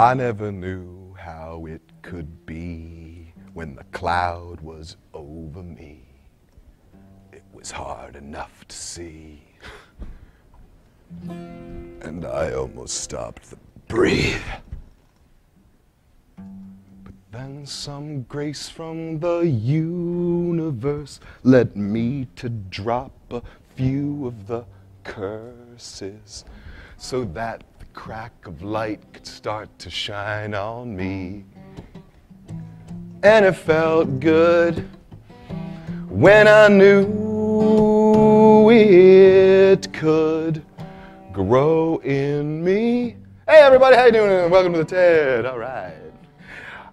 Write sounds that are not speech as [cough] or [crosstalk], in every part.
I never knew how it could be when the cloud was over me. It was hard enough to see. and I almost stopped to breathe. But then some grace from the universe led me to drop a few of the curses so that crack of light could start to shine on me. And it felt good when I knew it could grow in me. Hey everybody, how you doing? Welcome to the TED. All right.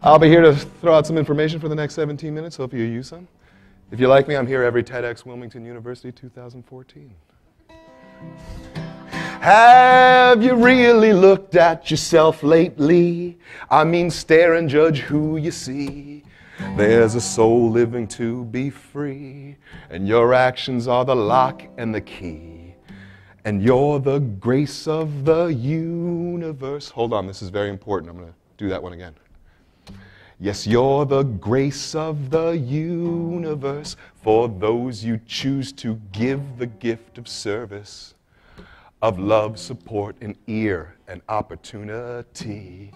I'll be here to throw out some information for the next 17 minutes. Hope you use some. If you like me, I'm here every TEDx Wilmington University 2014. Have you really looked at yourself lately? I mean, stare and judge who you see. There's a soul living to be free, and your actions are the lock and the key. And you're the grace of the universe. Hold on, this is very important. I'm going to do that one again. Yes, you're the grace of the universe for those you choose to give the gift of service of love, support, and ear and opportunity.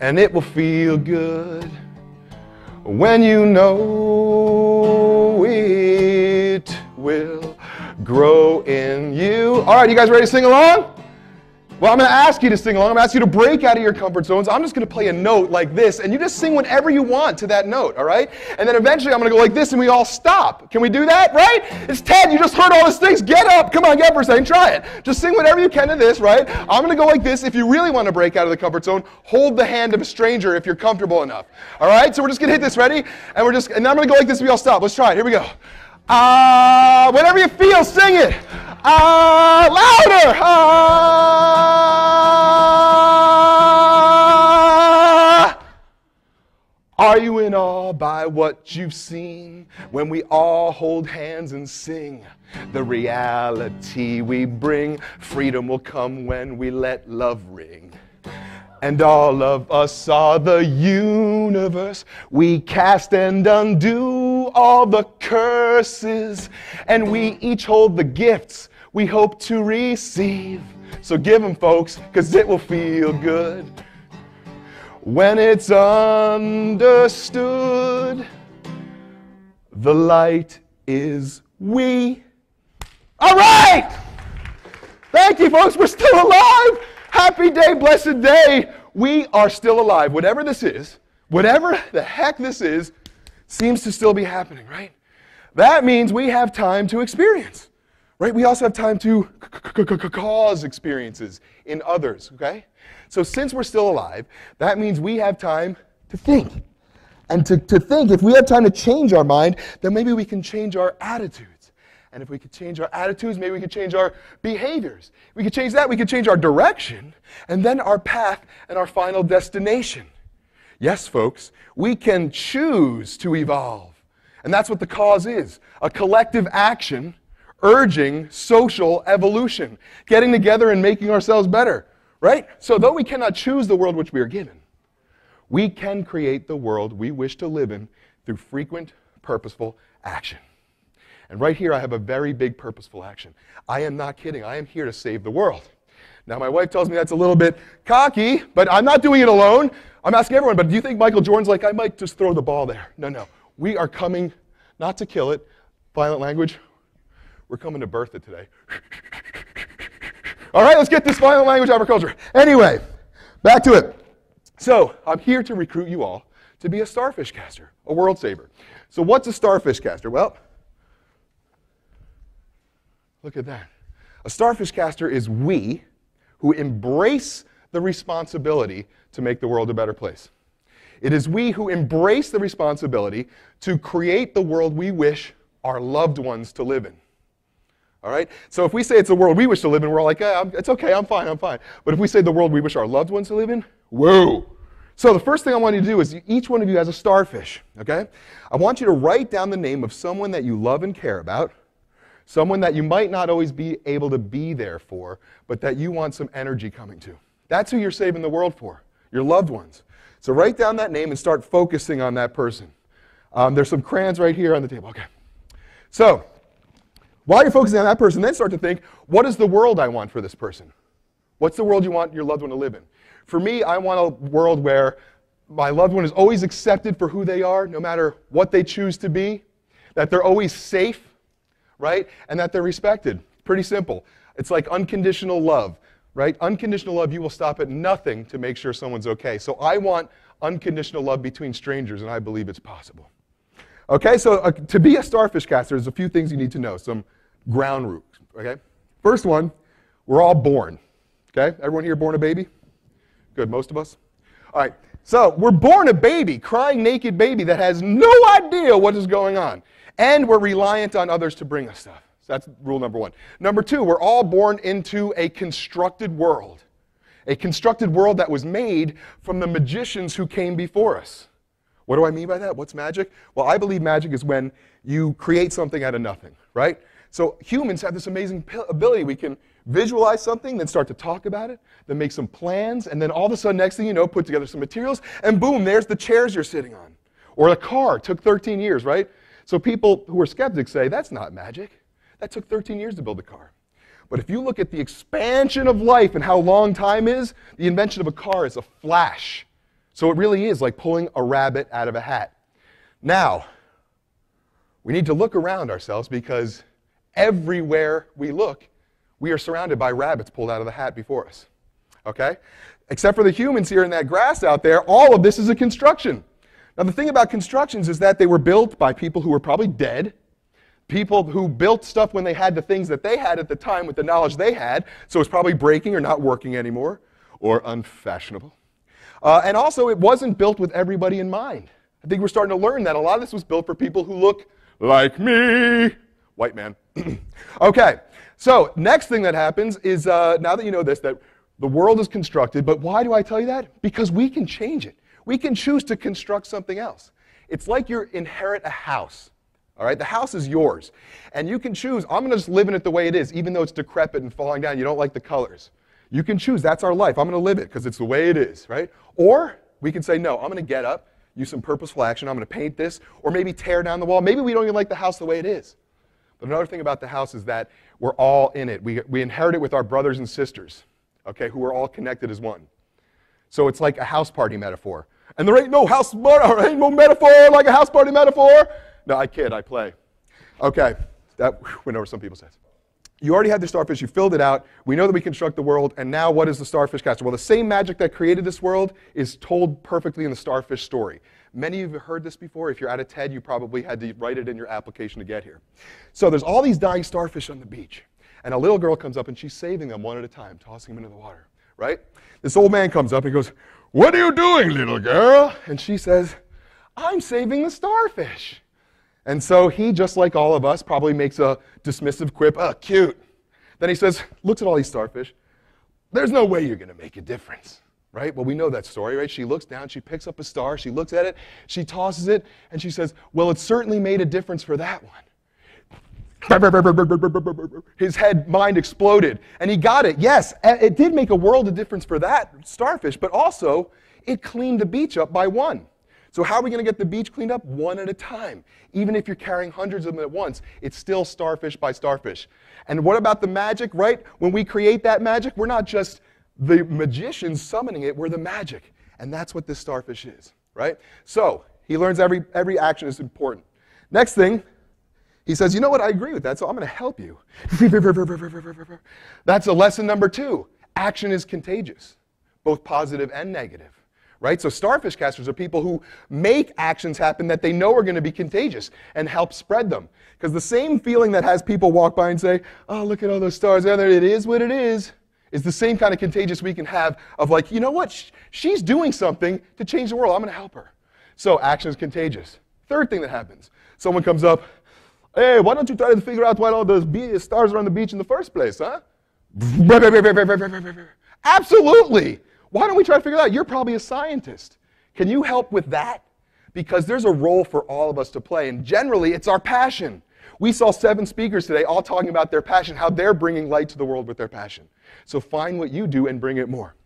And it will feel good when you know it will grow in you. All right, you guys ready to sing along? Well, I'm going to ask you to sing along. I'm going to ask you to break out of your comfort zones. I'm just going to play a note like this, and you just sing whatever you want to that note, all right? And then eventually I'm going to go like this, and we all stop. Can we do that, right? It's Ted. You just heard all these things. Get up. Come on, get up for a second. Try it. Just sing whatever you can to this, right? I'm going to go like this. If you really want to break out of the comfort zone, hold the hand of a stranger if you're comfortable enough, all right? So we're just going to hit this. Ready? And we're just, and I'm going to go like this, we all stop. Let's try it. Here we go. Ah, uh, whatever you feel, sing it. Ah, louder. Ah, are you in awe by what you've seen when we all hold hands and sing? The reality we bring, freedom will come when we let love ring. And all of us are the universe. We cast and undo all the curses. And we each hold the gifts we hope to receive. So give them, folks, because it will feel good when it's understood. The light is we. All right! Thank you, folks. We're still alive. Happy day, blessed day. We are still alive. Whatever this is, whatever the heck this is, seems to still be happening, right? That means we have time to experience. Right? We also have time to cause experiences in others, okay? So since we're still alive, that means we have time to think. And to, to think, if we have time to change our mind, then maybe we can change our attitudes. And if we could change our attitudes, maybe we could change our behaviors. We could change that, we could change our direction, and then our path and our final destination. Yes, folks, we can choose to evolve. And that's what the cause is a collective action urging social evolution, getting together and making ourselves better, right? So, though we cannot choose the world which we are given, we can create the world we wish to live in through frequent, purposeful action. And right here, I have a very big purposeful action. I am not kidding. I am here to save the world. Now, my wife tells me that's a little bit cocky, but I'm not doing it alone. I'm asking everyone, but do you think Michael Jordan's like, I might just throw the ball there? No, no. We are coming not to kill it, violent language, we're coming to Bertha today. All right, let's get this final language of our culture. Anyway, back to it. So, I'm here to recruit you all to be a starfish caster, a world saver. So, what's a starfish caster? Well, look at that. A starfish caster is we who embrace the responsibility to make the world a better place. It is we who embrace the responsibility to create the world we wish our loved ones to live in. All right? So if we say it's the world we wish to live in, we're all like, eh, it's okay, I'm fine, I'm fine. But if we say the world we wish our loved ones to live in, whoa. So the first thing I want you to do is each one of you has a starfish, okay? I want you to write down the name of someone that you love and care about, someone that you might not always be able to be there for, but that you want some energy coming to. That's who you're saving the world for, your loved ones. So write down that name and start focusing on that person. Um, there's some crayons right here on the table. Okay. So while you're focusing on that person, then start to think, what is the world I want for this person? What's the world you want your loved one to live in? For me, I want a world where my loved one is always accepted for who they are, no matter what they choose to be, that they're always safe, right? And that they're respected. Pretty simple. It's like unconditional love, right? Unconditional love, you will stop at nothing to make sure someone's okay. So I want unconditional love between strangers, and I believe it's possible. Okay, so uh, to be a starfish caster, there's a few things you need to know, some ground rules. Okay, first one, we're all born. Okay, everyone here born a baby? Good, most of us. All right, so we're born a baby, crying naked baby that has no idea what is going on, and we're reliant on others to bring us stuff. So that's rule number one. Number two, we're all born into a constructed world, a constructed world that was made from the magicians who came before us. What do I mean by that? What's magic? Well, I believe magic is when you create something out of nothing, right? So humans have this amazing ability. We can visualize something, then start to talk about it, then make some plans, and then all of a sudden, next thing you know, put together some materials, and boom, there's the chairs you're sitting on. Or the car. took 13 years, right? So people who are skeptics say, that's not magic. That took 13 years to build a car. But if you look at the expansion of life and how long time is, the invention of a car is a flash. So it really is like pulling a rabbit out of a hat. Now, we need to look around ourselves because everywhere we look, we are surrounded by rabbits pulled out of the hat before us. Okay? Except for the humans here in that grass out there, all of this is a construction. Now, the thing about constructions is that they were built by people who were probably dead, people who built stuff when they had the things that they had at the time with the knowledge they had, so it's probably breaking or not working anymore or unfashionable. Uh, and also, it wasn't built with everybody in mind. I think we're starting to learn that a lot of this was built for people who look like me, white man. [clears throat] okay, so next thing that happens is uh, now that you know this, that the world is constructed, but why do I tell you that? Because we can change it. We can choose to construct something else. It's like you inherit a house. All right, the house is yours. And you can choose, I'm going to just live in it the way it is, even though it's decrepit and falling down. You don't like the colors. You can choose. That's our life. I'm going to live it because it's the way it is, right? Or we can say, no, I'm going to get up, use some purposeful action. I'm going to paint this, or maybe tear down the wall. Maybe we don't even like the house the way it is. But another thing about the house is that we're all in it. We, we inherit it with our brothers and sisters, okay, who are all connected as one. So it's like a house party metaphor. And there ain't no house there ain't no metaphor like a house party metaphor. No, I kid, I play. Okay, that went over some people's heads. You already had the starfish, you filled it out. We know that we construct the world, and now what is the starfish casting? Well, the same magic that created this world is told perfectly in the starfish story. Many of you have heard this before. If you're at a TED, you probably had to write it in your application to get here. So there's all these dying starfish on the beach, and a little girl comes up and she's saving them one at a time, tossing them into the water, right? This old man comes up and goes, What are you doing, little girl? And she says, I'm saving the starfish. And so he, just like all of us, probably makes a dismissive quip, oh, cute. Then he says, looks at all these starfish, there's no way you're going to make a difference, right? Well, we know that story, right? She looks down, she picks up a star, she looks at it, she tosses it, and she says, well, it certainly made a difference for that one. His head mind exploded, and he got it. Yes, it did make a world of difference for that starfish, but also it cleaned the beach up by one. So how are we going to get the beach cleaned up? One at a time. Even if you're carrying hundreds of them at once, it's still starfish by starfish. And what about the magic, right? When we create that magic, we're not just the magician summoning it, we're the magic. And that's what this starfish is, right? So he learns every, every action is important. Next thing, he says, You know what? I agree with that, so I'm going to help you. [laughs] That's a lesson number two. Action is contagious, both positive and negative right? So starfish casters are people who make actions happen that they know are going to be contagious and help spread them. Because the same feeling that has people walk by and say, oh, look at all those stars, there it is what it is, is the same kind of contagious we can have of like, you know what, she's doing something to change the world, I'm going to help her. So action is contagious. Third thing that happens, someone comes up, hey, why don't you try to figure out why all those stars are on the beach in the first place, huh? [laughs] Absolutely. Why don't we try to figure that out? You're probably a scientist. Can you help with that? Because there's a role for all of us to play, and generally, it's our passion. We saw seven speakers today all talking about their passion, how they're bringing light to the world with their passion. So find what you do and bring it more.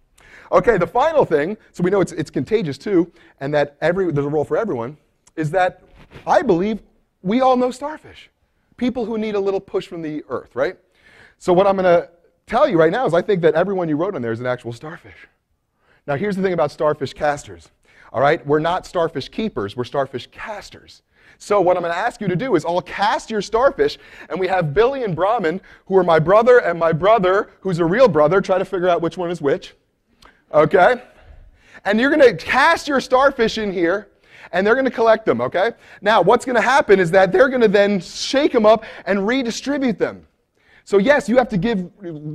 Okay, the final thing, so we know it's, it's contagious too, and that every, there's a role for everyone, is that I believe we all know starfish. People who need a little push from the earth, right? So what I'm going to tell you right now is I think that everyone you wrote on there is an actual starfish. Now, here's the thing about starfish casters. All right, we're not starfish keepers, we're starfish casters. So, what I'm going to ask you to do is I'll cast your starfish, and we have Billy and Brahman, who are my brother, and my brother, who's a real brother, try to figure out which one is which. Okay? And you're going to cast your starfish in here, and they're going to collect them, okay? Now, what's going to happen is that they're going to then shake them up and redistribute them. So, yes, you have to give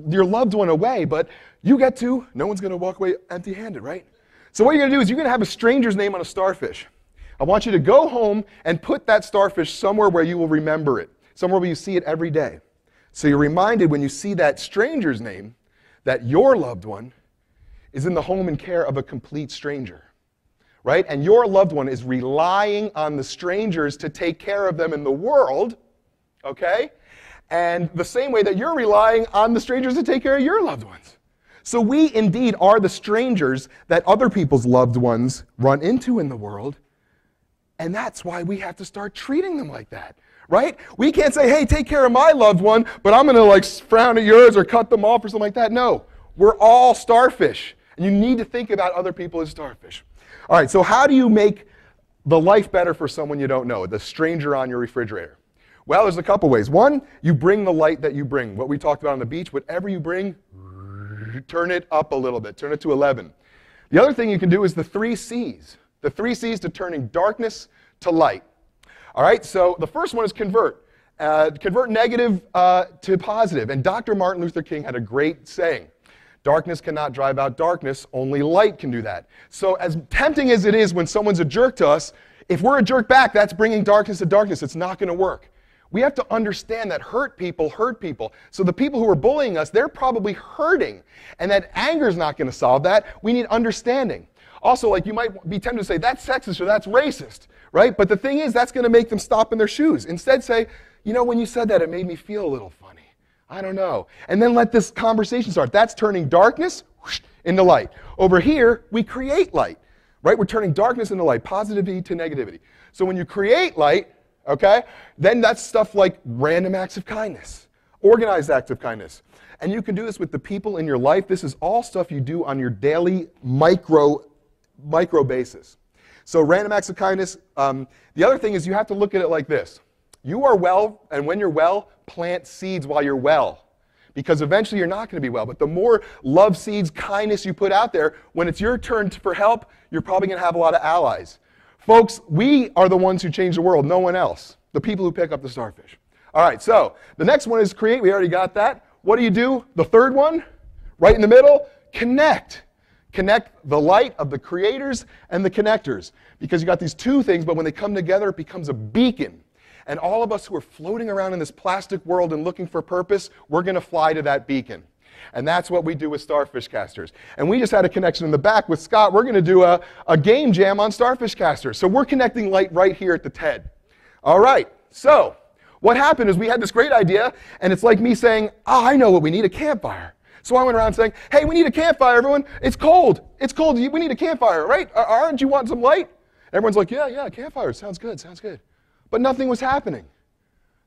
your loved one away, but you get to, no one's going to walk away empty handed, right? So, what you're going to do is you're going to have a stranger's name on a starfish. I want you to go home and put that starfish somewhere where you will remember it, somewhere where you see it every day. So, you're reminded when you see that stranger's name that your loved one is in the home and care of a complete stranger right? And your loved one is relying on the strangers to take care of them in the world, okay? and the same way that you're relying on the strangers to take care of your loved ones. So we indeed are the strangers that other people's loved ones run into in the world. And that's why we have to start treating them like that, right? We can't say, hey, take care of my loved one, but I'm going to like frown at yours or cut them off or something like that. No, we're all starfish. And you need to think about other people as starfish. All right, so how do you make the life better for someone you don't know, the stranger on your refrigerator? Well, there's a couple ways. One, you bring the light that you bring. What we talked about on the beach, whatever you bring, turn it up a little bit, turn it to 11. The other thing you can do is the three C's. The three C's to turning darkness to light. All right, so the first one is convert. Uh, convert negative uh, to positive. And Dr. Martin Luther King had a great saying Darkness cannot drive out darkness, only light can do that. So, as tempting as it is when someone's a jerk to us, if we're a jerk back, that's bringing darkness to darkness. It's not going to work. We have to understand that hurt people hurt people. So the people who are bullying us, they're probably hurting. And that anger is not going to solve that. We need understanding. Also, like you might be tempted to say, that's sexist or that's racist, right? But the thing is, that's going to make them stop in their shoes. Instead, say, you know, when you said that, it made me feel a little funny. I don't know. And then let this conversation start. That's turning darkness whoosh, into light. Over here, we create light, right? We're turning darkness into light, positivity to negativity. So when you create light, okay? Then that's stuff like random acts of kindness, organized acts of kindness. And you can do this with the people in your life. This is all stuff you do on your daily micro, micro basis. So random acts of kindness. Um, the other thing is you have to look at it like this. You are well, and when you're well, plant seeds while you're well. Because eventually you're not going to be well. But the more love seeds, kindness you put out there, when it's your turn for help, you're probably going to have a lot of allies. Folks, we are the ones who change the world, no one else. The people who pick up the starfish. All right, so the next one is create. We already got that. What do you do? The third one, right in the middle, connect. Connect the light of the creators and the connectors. Because you got these two things, but when they come together, it becomes a beacon. And all of us who are floating around in this plastic world and looking for purpose, we're going to fly to that beacon. And that's what we do with Starfish Casters. And we just had a connection in the back with Scott. We're going to do a, a game jam on Starfish Casters. So we're connecting light right here at the TED. All right, so what happened is we had this great idea, and it's like me saying, oh, I know what we need, a campfire. So I went around saying, hey, we need a campfire, everyone. It's cold. It's cold. We need a campfire, right? Aren't you wanting some light? Everyone's like, yeah, yeah, campfire. Sounds good. Sounds good. But nothing was happening.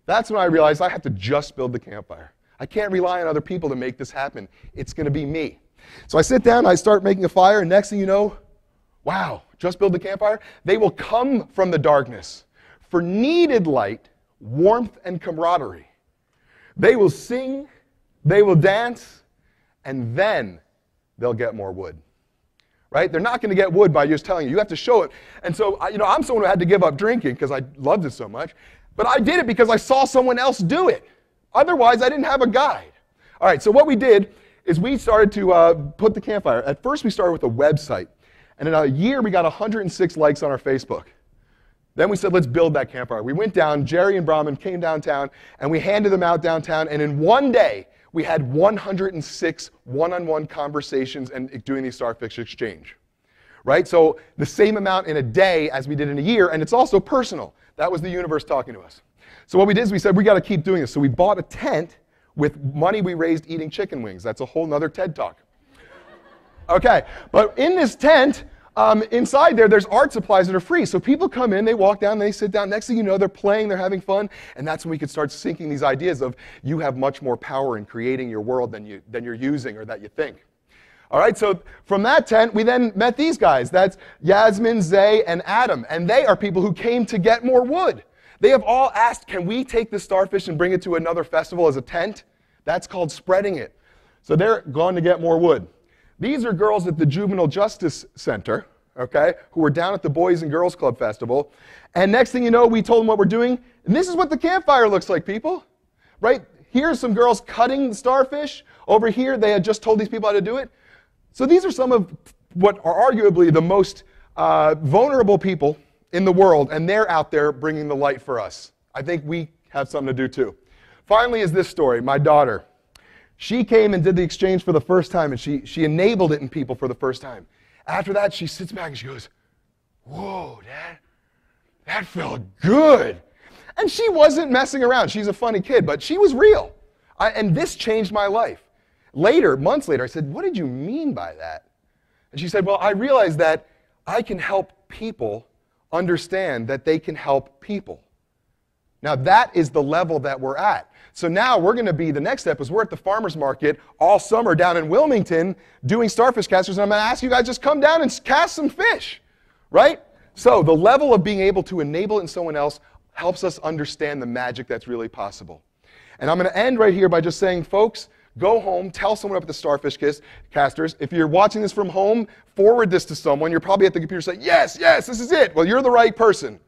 That's when I realized I had to just build the campfire. I can't rely on other people to make this happen. It's going to be me. So I sit down, I start making a fire, and next thing you know, wow, just build the campfire. They will come from the darkness for needed light, warmth, and camaraderie. They will sing, they will dance, and then they'll get more wood. Right? They're not going to get wood by just telling you. You have to show it. And so, you know, I'm someone who had to give up drinking because I loved it so much. But I did it because I saw someone else do it. Otherwise, I didn't have a guide. All right, so what we did is we started to uh, put the campfire. At first, we started with a website. And in a year, we got 106 likes on our Facebook. Then we said, let's build that campfire. We went down, Jerry and Brahman came downtown, and we handed them out downtown. And in one day, we had 106 one on one conversations and doing the Starfish Exchange. Right? So the same amount in a day as we did in a year, and it's also personal. That was the universe talking to us. So what we did is we said, we got to keep doing this. So we bought a tent with money we raised eating chicken wings. That's a whole nother TED talk. okay, but in this tent, um, inside there, there's art supplies that are free. So people come in, they walk down, they sit down. Next thing you know, they're playing, they're having fun. And that's when we could start sinking these ideas of you have much more power in creating your world than, you, than you're using or that you think. All right, so from that tent, we then met these guys. That's Yasmin, Zay, and Adam. And they are people who came to get more wood. They have all asked, can we take the starfish and bring it to another festival as a tent? That's called spreading it. So they're going to get more wood. These are girls at the Juvenile Justice Center, okay, who were down at the Boys and Girls Club Festival. And next thing you know, we told them what we're doing. And this is what the campfire looks like, people. Right? Here's some girls cutting starfish. Over here, they had just told these people how to do it. So these are some of what are arguably the most uh, vulnerable people in the world, and they're out there bringing the light for us. I think we have something to do too. Finally, is this story my daughter. She came and did the exchange for the first time, and she, she enabled it in people for the first time. After that, she sits back and she goes, Whoa, Dad, that felt good. And she wasn't messing around. She's a funny kid, but she was real. I, and this changed my life. Later, months later, I said, What did you mean by that? And she said, Well, I realized that I can help people understand that they can help people. Now, that is the level that we're at. So now we're going to be, the next step is we're at the farmer's market all summer down in Wilmington doing starfish casters. And I'm going to ask you guys just come down and cast some fish, right? So the level of being able to enable in someone else helps us understand the magic that's really possible. And I'm going to end right here by just saying, folks, Go home, tell someone up at the Starfish Kiss Casters. If you're watching this from home, forward this to someone. You're probably at the computer saying, Yes, yes, this is it. Well, you're the right person.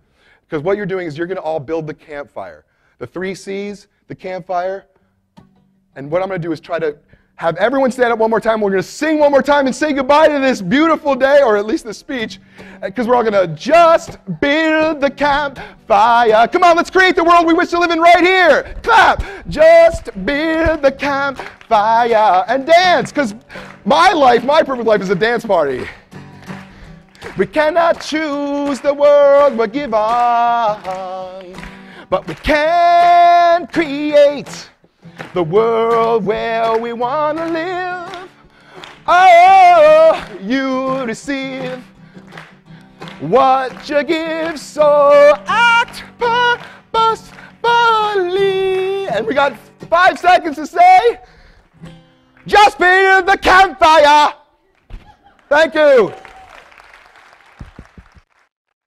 Because what you're doing is you're going to all build the campfire. The three C's, the campfire. And what I'm going to do is try to have everyone stand up one more time. We're going to sing one more time and say goodbye to this beautiful day, or at least this speech, because we're all going to just build the campfire. Come on, let's create the world we wish to live in right here. Clap. Just build the campfire and dance, because my life, my perfect life, is a dance party. We cannot choose the world we're given, but we can create the world where we want to live. Oh, you receive what you give, so act, purposefully, And we got five seconds to say, just be the campfire. Thank you.